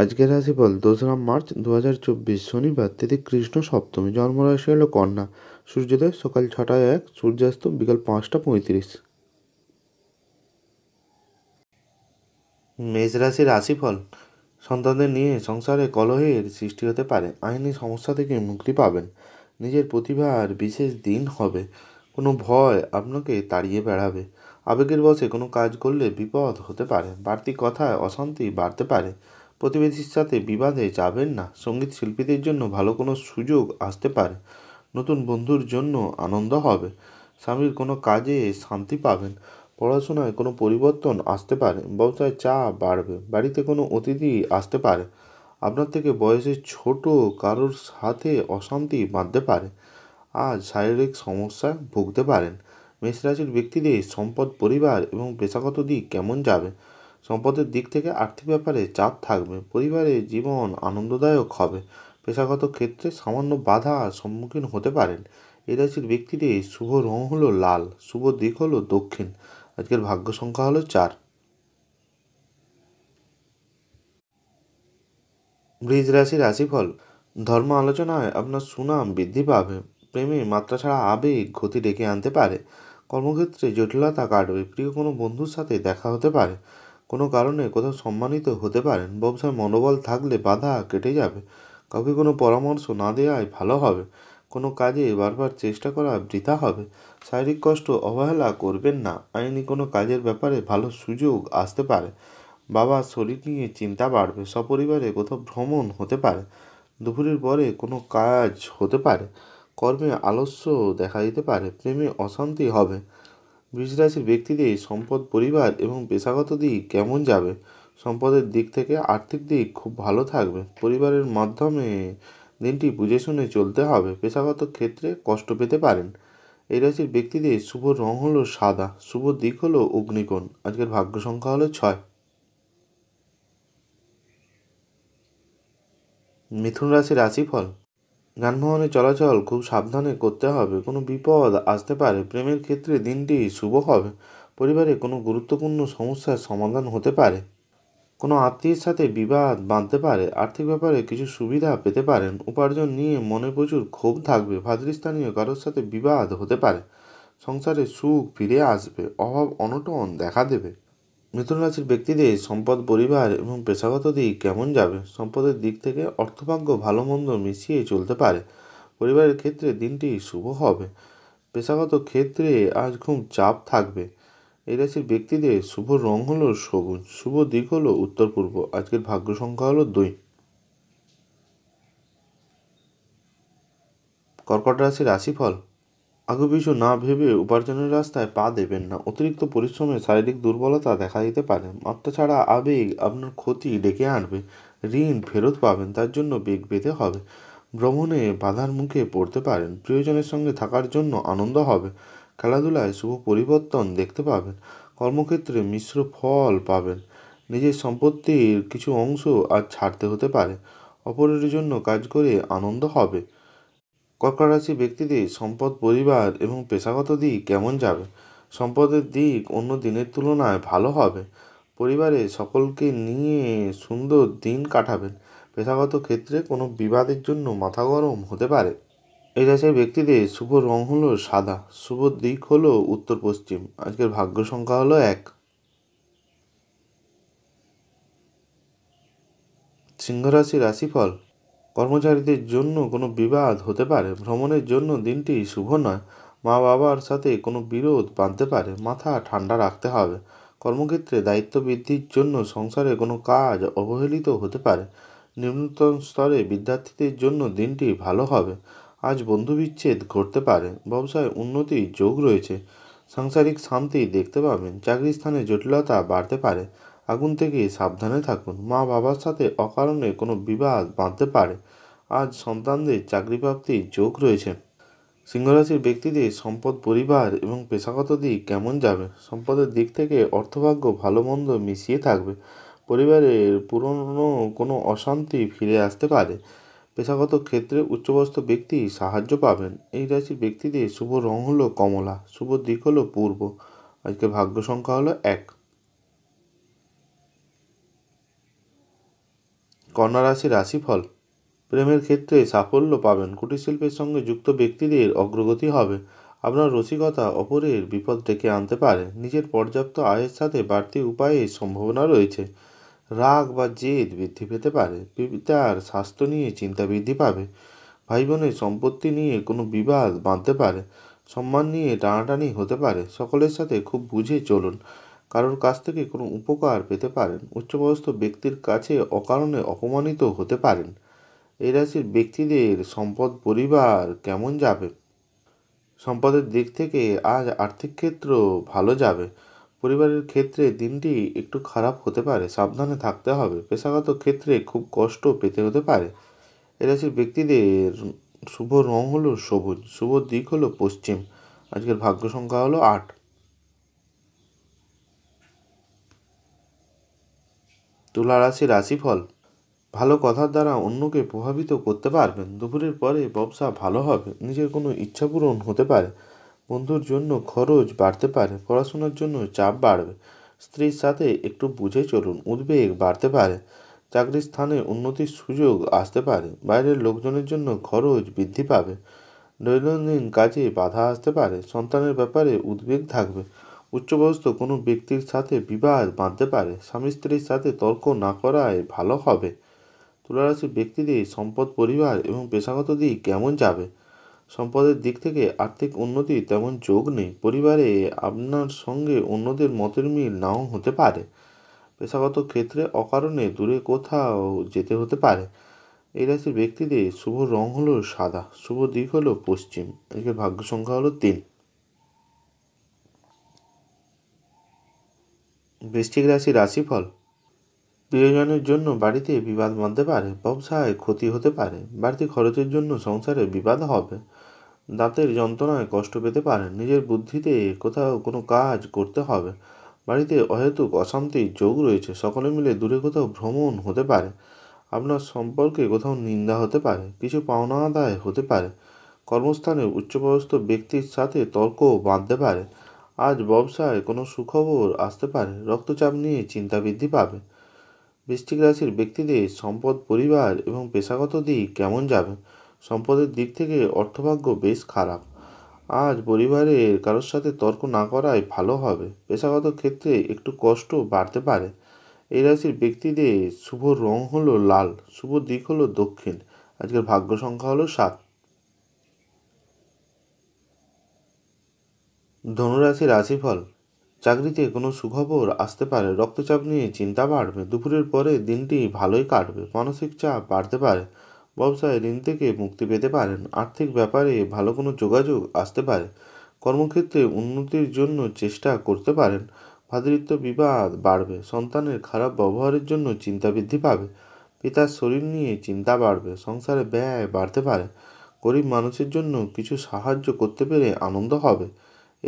আজকের রাশিফল দোসরা মার্চ দু হাজার চব্বিশ শনিবার তিথি কৃষ্ণ সপ্তমী জন্মরাশি হলো কন্যা সূর্যোদয় সকাল ছটায় এক সূর্যাস্ত বিকাল পাঁচটা পঁয়ত্রিশ মেষ রাশি রাশিফল সন্তানদের নিয়ে সংসারে কলহের সৃষ্টি হতে পারে আইনি সমস্যা থেকে মুক্তি পাবেন নিজের প্রতিভার বিশেষ দিন হবে কোনো ভয় আপনাকে তাড়িয়ে বেড়াবে আবেগের বসে কোনো কাজ করলে বিপদ হতে পারে বাড়তি কথায় অশান্তি বাড়তে পারে প্রতিবেশীর সাথে বিবাদে যাবেন না সঙ্গীত শিল্পীদের জন্য ভালো কোনো সুযোগ আসতে পারে নতুন বন্ধুর জন্য আনন্দ হবে স্বামীর কোনো কাজে শান্তি পাবেন পড়াশোনায় কোনো পরিবর্তন আসতে পারে ব্যবসায় চা বাড়বে বাড়িতে কোনো অতিথি আসতে পারে আপনার থেকে বয়সে ছোট কারোর সাথে অশান্তি বাঁধতে পারে আজ শারীরিক সমস্যা ভুগতে পারেন মেষরাশির ব্যক্তিদের সম্পদ পরিবার এবং পেশাগত দিক কেমন যাবে সম্পদের দিক থেকে আর্থিক ব্যাপারে চাপ থাকবে পরিবারে জীবন আনন্দদায়ক হবে পেশাগত ক্ষেত্রে সামান্য বাধার সম্মুখীন হতে পারেন এই রাশির ব্যক্তিদের শুভ রং হলো লাল শুভ দিক হলো দক্ষিণ আজকের ভাগ্য সংখ্যা হলো চার বৃজ রাশি রাশিফল ধর্ম আলোচনায় আপনার সুনাম বৃদ্ধি পাবে প্রেমে মাত্রা ছাড়া আবেগ ক্ষতি ডেকে আনতে পারে কর্মক্ষেত্রে জটিলতা কাটবে প্রিয় কোনো বন্ধুর সাথে দেখা হতে পারে কোনো কারণে কোথাও সম্মানিত হতে পারেন ব্যবসায় মনোবল থাকলে বাধা কেটে যাবে কাউকে কোনো পরামর্শ না দেওয়াই ভালো হবে কোনো কাজে বারবার চেষ্টা করা বৃথা হবে শারীরিক কষ্ট অবহেলা করবেন না আইনি কোনো কাজের ব্যাপারে ভালো সুযোগ আসতে পারে বাবার শরীর নিয়ে চিন্তা বাড়বে সপরিবারে কোথাও ভ্রমণ হতে পারে দুপুরের পরে কোনো কাজ হতে পারে কর্মে আলস্য দেখা দিতে পারে প্রেমে অশান্তি হবে বৃষ রাশির ব্যক্তিদের সম্পদ পরিবার এবং পেশাগত দিক কেমন যাবে সম্পদের দিক থেকে আর্থিক দিক খুব ভালো থাকবে পরিবারের মাধ্যমে দিনটি বুঝে শুনে চলতে হবে পেশাগত ক্ষেত্রে কষ্ট পেতে পারেন এই রাশির ব্যক্তিদের শুভ রং হলো সাদা শুভ দিক হলো অগ্নিকোণ আজকের ভাগ্য সংখ্যা হলো ছয় মিথুন রাশির রাশিফল যানবাহনে চলাচল খুব সাবধানে করতে হবে কোনো বিপদ আসতে পারে প্রেমের ক্ষেত্রে দিনটি শুভ হবে পরিবারে কোনো গুরুত্বপূর্ণ সমস্যার সমাধান হতে পারে কোনো আত্মীয়ের সাথে বিবাদ বাঁধতে পারে আর্থিক ব্যাপারে কিছু সুবিধা পেতে পারেন উপার্জন নিয়ে মনে প্রচুর ক্ষোভ থাকবে ভাদ্রস্থানীয় কারোর সাথে বিবাদ হতে পারে সংসারে সুখ ফিরে আসবে অভাব অনটন দেখা দেবে মিথুন রাশির ব্যক্তিদের সম্পদ পরিবার এবং পেশাগত দিক কেমন যাবে সম্পদের দিক থেকে অর্থভাগ্য ভালো মন্দ মিশিয়ে চলতে পারে পরিবারের ক্ষেত্রে দিনটি শুভ হবে পেশাগত ক্ষেত্রে আজ খুব চাপ থাকবে এই রাশির ব্যক্তিদের শুভ রং হলো সবুজ শুভ দিক হলো উত্তর পূর্ব আজকের ভাগ্য সংখ্যা হলো দুই কর্কট রাশির রাশিফল আগুপিছু না ভেবে উপার্জনের রাস্তায় পা দেবেন না অতিরিক্ত পরিশ্রমে শারীরিক দুর্বলতা দেখা দিতে পারে মাত্রা ছাড়া আবেগ আপনার ক্ষতি ডেকে আনবে ঋণ ফেরত পাবেন তার জন্য বেগ পেতে হবে ভ্রমণে বাধার মুখে পড়তে পারেন প্রিয়জনের সঙ্গে থাকার জন্য আনন্দ হবে খেলাধুলায় শুভ পরিবর্তন দেখতে পাবেন কর্মক্ষেত্রে মিশ্র ফল পাবেন নিজের সম্পত্তির কিছু অংশ আর ছাড়তে হতে পারে অপরের জন্য কাজ করে আনন্দ হবে কর্কট রাশি ব্যক্তিদের সম্পদ পরিবার এবং পেশাগত দিক কেমন যাবে সম্পদের দিক অন্য দিনের তুলনায় ভালো হবে পরিবারে সকলকে নিয়ে সুন্দর দিন কাটাবেন পেশাগত ক্ষেত্রে কোনো বিবাদের জন্য মাথা গরম হতে পারে এই রাশির ব্যক্তিদের শুভ রং হলো সাদা শুভ দিক হলো উত্তর পশ্চিম আজকের ভাগ্য সংখ্যা হলো এক সিংহরাশি রাশি রাশিফল কর্মচারীদের জন্য কোনো বিবাদ হতে পারে ভ্রমণের জন্য দিনটি শুভ নয় মা বাবার সাথে কোনো বিরোধ বাঁধতে পারে মাথা ঠান্ডা রাখতে হবে কর্মক্ষেত্রে দায়িত্ব বৃদ্ধির জন্য সংসারে কোনো কাজ অবহেলিত হতে পারে নিম্নতম স্তরে বিদ্যার্থীদের জন্য দিনটি ভালো হবে আজ বন্ধুবিচ্ছেদ ঘটতে পারে ব্যবসায় উন্নতি যোগ রয়েছে সাংসারিক শান্তি দেখতে পাবেন চাকরির স্থানে জটিলতা বাড়তে পারে আগুন থেকে সাবধানে থাকুন মা বাবার সাথে অকারণে কোনো বিবাদ বাঁধতে পারে আজ সন্তানদের চাকরি প্রাপ্তির যোগ রয়েছে সিংহরাশির ব্যক্তিদের সম্পদ পরিবার এবং পেশাগত দিক কেমন যাবে সম্পদের দিক থেকে অর্থভাগ্য ভালো মন্দ মিশিয়ে থাকবে পরিবারের পুরনো কোনো অশান্তি ফিরে আসতে পারে পেশাগত ক্ষেত্রে উচ্চপদস্থ ব্যক্তি সাহায্য পাবেন এই রাশির ব্যক্তিদের শুভ রং হলো কমলা শুভ দিক হলো পূর্ব আজকে ভাগ্য সংখ্যা হলো এক কন্যা রাশি রাশিফল প্রেমের ক্ষেত্রে সাফল্য পাবেন কুটিরশিল্পের সঙ্গে যুক্ত ব্যক্তিদের অগ্রগতি হবে আপনার রসিকতা অপরের বিপদ ডেকে আনতে পারে নিজের পর্যাপ্ত আয়ের সাথে বাড়তি উপায়ের সম্ভাবনা রয়েছে রাগ বা জেদ বৃদ্ধি পেতে পারে পিতার স্বাস্থ্য নিয়ে চিন্তা বৃদ্ধি পাবে ভাই বোনের সম্পত্তি নিয়ে কোনো বিবাদ বাঁধতে পারে সম্মান নিয়ে টানাটানি হতে পারে সকলের সাথে খুব বুঝে চলুন কারোর কাছ থেকে কোনো উপকার পেতে পারেন উচ্চপদস্থ ব্যক্তির কাছে অকারণে অপমানিত হতে পারেন এই রাশির ব্যক্তিদের সম্পদ পরিবার কেমন যাবে সম্পদের দিক থেকে আজ আর্থিক ক্ষেত্র ভালো যাবে পরিবারের ক্ষেত্রে দিনটি একটু খারাপ হতে পারে সাবধানে থাকতে হবে পেশাগত ক্ষেত্রে খুব কষ্ট পেতে হতে পারে এ রাশির ব্যক্তিদের শুভ রং হলো সবুজ শুভ দিক হলো পশ্চিম আজকের ভাগ্য সংখ্যা হলো আট তুলা রাশি রাশিফল ভালো কথার দ্বারা অন্যকে প্রভাবিত করতে পারবেন দুপুরের পরে ব্যবসা ভালো হবে নিজের কোনো ইচ্ছা পূরণ হতে পারে বন্ধুর জন্য খরচ বাড়তে পারে পড়াশোনার জন্য চাপ বাড়বে স্ত্রীর সাথে একটু বুঝে চলুন উদ্বেগ বাড়তে পারে চাকরির স্থানে উন্নতির সুযোগ আসতে পারে বাইরের লোকজনের জন্য খরচ বৃদ্ধি পাবে দৈনন্দিন কাজে বাধা আসতে পারে সন্তানের ব্যাপারে উদ্বেগ থাকবে উচ্চপদস্থ কোনো ব্যক্তির সাথে বিবাদ বাঁধতে পারে স্বামী স্ত্রীর সাথে তর্ক না করায় ভালো হবে তুলারাশি ব্যক্তিদের সম্পদ পরিবার এবং পেশাগত দিক কেমন যাবে সম্পদের দিক থেকে আর্থিক উন্নতি তেমন যোগ নেই পরিবারে আপনার সঙ্গে অন্যদের মতের মিল নাও হতে পারে পেশাগত ক্ষেত্রে অকারণে দূরে কোথাও যেতে হতে পারে এই রাশির ব্যক্তিদের শুভ রং হলো সাদা শুভ দিক হলো পশ্চিম এদিকে ভাগ্য সংখ্যা হলো তিন বৃষ্টিক রাশি রাশিফল প্রিয়জনের জন্য বাড়িতে বিবাদ বাঁধতে পারে ব্যবসায় ক্ষতি হতে পারে বাড়তি খরচের জন্য সংসারে বিবাদ হবে দাঁতের যন্ত্রণায় কষ্ট পেতে পারেন নিজের বুদ্ধিতে কোথাও কোনো কাজ করতে হবে বাড়িতে অহেতুক অশান্তির যোগ রয়েছে সকলে মিলে দূরে কোথাও ভ্রমণ হতে পারে আপনার সম্পর্কে কোথাও নিন্দা হতে পারে কিছু পাওনা আদায় হতে পারে কর্মস্থানে উচ্চপদস্থ ব্যক্তির সাথে তর্ক বাঁধতে পারে আজ ব্যবসায় কোনো সুখবর আসতে পারে রক্তচাপ নিয়ে চিন্তা বৃদ্ধি পাবে বৃষ্টিক রাশির ব্যক্তিদের সম্পদ পরিবার এবং পেশাগত দিক কেমন যাবে সম্পদের দিক থেকে অর্থভাগ্য বেশ খারাপ আজ পরিবারের কারোর সাথে তর্ক না করাই ভালো হবে পেশাগত ক্ষেত্রে একটু কষ্ট বাড়তে পারে এই রাশির ব্যক্তিদের শুভ রং হলো লাল শুভ দিক হলো দক্ষিণ আজকের ভাগ্য সংখ্যা হলো সাত ধনুরাশি রাশিফল চাকরিতে কোনো সুখবর আসতে পারে রক্তচাপ নিয়ে চিন্তা বাড়বে দুপুরের পরে দিনটি ভালোই কাটবে মানসিক চাপ বাড়তে পারে ব্যবসায় ঋণ থেকে মুক্তি পেতে পারেন আর্থিক ব্যাপারে ভালো কোনো যোগাযোগ আসতে পারে কর্মক্ষেত্রে উন্নতির জন্য চেষ্টা করতে পারেন ভাতৃত্ব বিবাদ বাড়বে সন্তানের খারাপ ব্যবহারের জন্য চিন্তা বৃদ্ধি পাবে পিতার শরীর নিয়ে চিন্তা বাড়বে সংসারে ব্যয় বাড়তে পারে গরিব মানুষের জন্য কিছু সাহায্য করতে পেরে আনন্দ হবে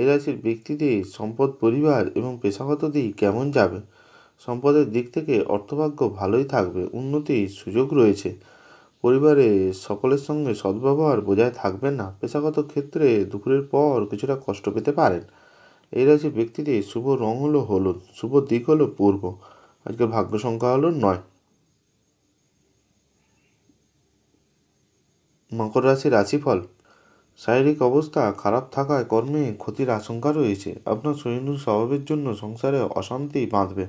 এই রাশির ব্যক্তিদের সম্পদ পরিবার এবং পেশাগত দিক কেমন যাবে সম্পদের দিক থেকে অর্থভাগ্য ভালোই থাকবে উন্নতির সুযোগ রয়েছে পরিবারে সকলের সঙ্গে সদ্ব্যবহার বোঝায় থাকবে না পেশাগত ক্ষেত্রে দুপুরের পর কিছুটা কষ্ট পেতে পারেন এই রাশির ব্যক্তিদের শুভ রং হলো হলুদ শুভ দিক হলো পূর্ব আজকের ভাগ্য সংখ্যা হলো নয় মকর রাশি রাশিফল শারীরিক অবস্থা খারাপ থাকায় কর্মে ক্ষতির আশঙ্কা রয়েছে আপনার শরীর স্বভাবের জন্য সংসারে অশান্তি বাঁধবে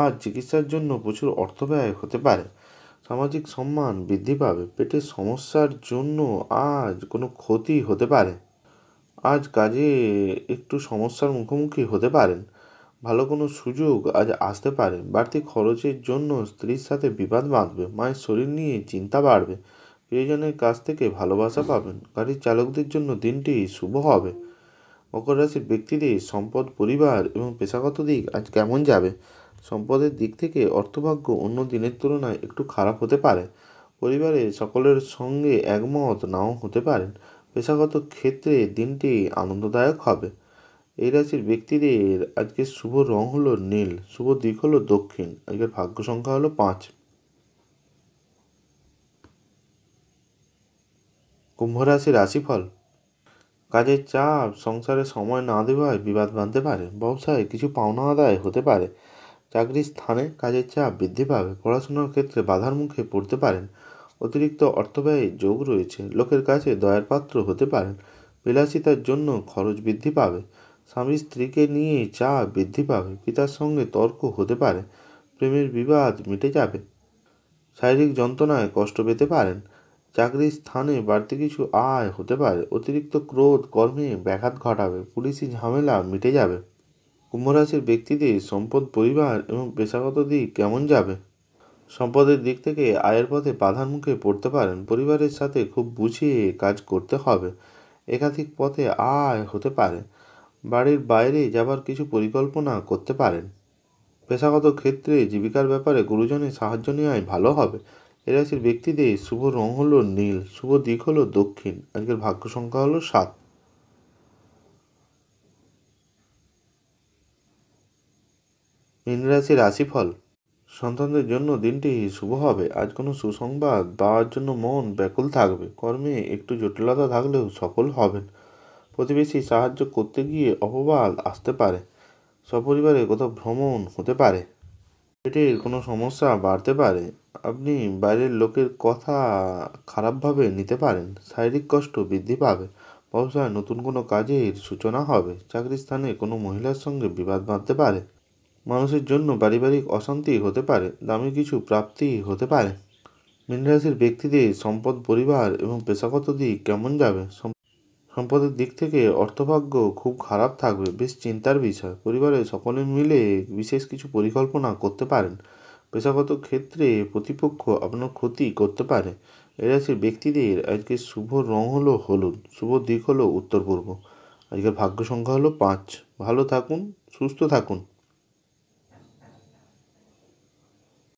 আর চিকিৎসার জন্য প্রচুর অর্থ ব্যয় হতে পারে সামাজিক সম্মান বৃদ্ধি পাবে পেটের সমস্যার জন্য আজ কোনো ক্ষতি হতে পারে আজ কাজে একটু সমস্যার মুখোমুখি হতে পারেন ভালো কোনো সুযোগ আজ আসতে পারে বাড়তি খরচের জন্য স্ত্রীর সাথে বিবাদ বাঁধবে মায়ের শরীর নিয়ে চিন্তা বাড়বে প্রিয়জনের কাছ থেকে ভালোবাসা পাবেন গাড়ির চালকদের জন্য দিনটি শুভ হবে মকর রাশির ব্যক্তিদের সম্পদ পরিবার এবং পেশাগত দিক আজ কেমন যাবে সম্পদের দিক থেকে অর্থভাগ্য অন্য দিনের তুলনায় একটু খারাপ হতে পারে পরিবারে সকলের সঙ্গে একমত নাও হতে পারেন পেশাগত ক্ষেত্রে দিনটি আনন্দদায়ক হবে এই রাশির ব্যক্তিদের আজকের শুভ রং হলো নীল শুভ দিক হলো দক্ষিণ আজকের ভাগ্য সংখ্যা হলো পাঁচ রাশির রাশিফল কাজের চাপ সংসারে সময় না দেওয়ায় বিবাদ বাঁধতে পারে ব্যবসায় কিছু পাওনা আদায় হতে পারে চাকরির স্থানে কাজের চাপ বৃদ্ধি পাবে পড়াশোনার ক্ষেত্রে বাধার মুখে পড়তে পারেন অতিরিক্ত অর্থব্যয় যোগ রয়েছে লোকের কাছে দয়ার পাত্র হতে পারেন বিলাসিতার জন্য খরচ বৃদ্ধি পাবে স্বামী স্ত্রীকে নিয়ে চা বৃদ্ধি পাবে পিতার সঙ্গে তর্ক হতে পারে প্রেমের বিবাদ মিটে যাবে শারীরিক যন্ত্রণায় কষ্ট পেতে পারেন চাকরির স্থানে বাড়তি কিছু আয় হতে পারে অতিরিক্ত ক্রোধ কর্মে ব্যাঘাত ঘটাবে পুলিশি ঝামেলা মিটে যাবে কুম্ভরাশির ব্যক্তিদের সম্পদ পরিবার এবং পেশাগত দিক কেমন যাবে সম্পদের দিক থেকে আয়ের পথে বাধার মুখে পড়তে পারেন পরিবারের সাথে খুব বুঝিয়ে কাজ করতে হবে একাধিক পথে আয় হতে পারে বাড়ির বাইরে যাবার কিছু পরিকল্পনা করতে পারেন পেশাগত ক্ষেত্রে জীবিকার ব্যাপারে গুরুজনের সাহায্য নেওয়াই ভালো হবে এ রাশির ব্যক্তিদের শুভ রং হলো নীল শুভ দিক হলো দক্ষিণ আজকের ভাগ্য সংখ্যা হলো সাত মীন রাশির রাশিফল সন্তানদের জন্য দিনটি শুভ হবে আজ কোনো সুসংবাদ পাওয়ার জন্য মন ব্যাকুল থাকবে কর্মে একটু জটিলতা থাকলেও সফল হবেন প্রতিবেশী সাহায্য করতে গিয়ে অপবাদ আসতে পারে সপরিবারে কোথাও ভ্রমণ হতে পারে পেটের কোনো সমস্যা বাড়তে পারে আপনি বাইরের লোকের কথা খারাপভাবে নিতে পারেন শারীরিক কষ্ট বৃদ্ধি পাবে ব্যবসায় নতুন কোনো কাজের সূচনা হবে চাকরির স্থানে কোনো মহিলার সঙ্গে বিবাদ বাঁধতে পারে মানুষের জন্য পারিবারিক অশান্তি হতে পারে দামি কিছু প্রাপ্তি হতে পারে মিনরাশির ব্যক্তিদের সম্পদ পরিবার এবং পেশাগত দিক কেমন যাবে সম্পদের দিক থেকে অর্থভাগ্য খুব খারাপ থাকবে বেশ চিন্তার বিষয় পরিবারের সকলে মিলে বিশেষ কিছু পরিকল্পনা করতে পারেন পেশাগত ক্ষেত্রে প্রতিপক্ষ আপনার ক্ষতি করতে পারে রাশির ব্যক্তিদের আজকে শুভ রং হলো হলুদ শুভ দিক হলো উত্তর পূর্ব আজকের ভাগ্য সংখ্যা হলো পাঁচ ভালো থাকুন সুস্থ থাকুন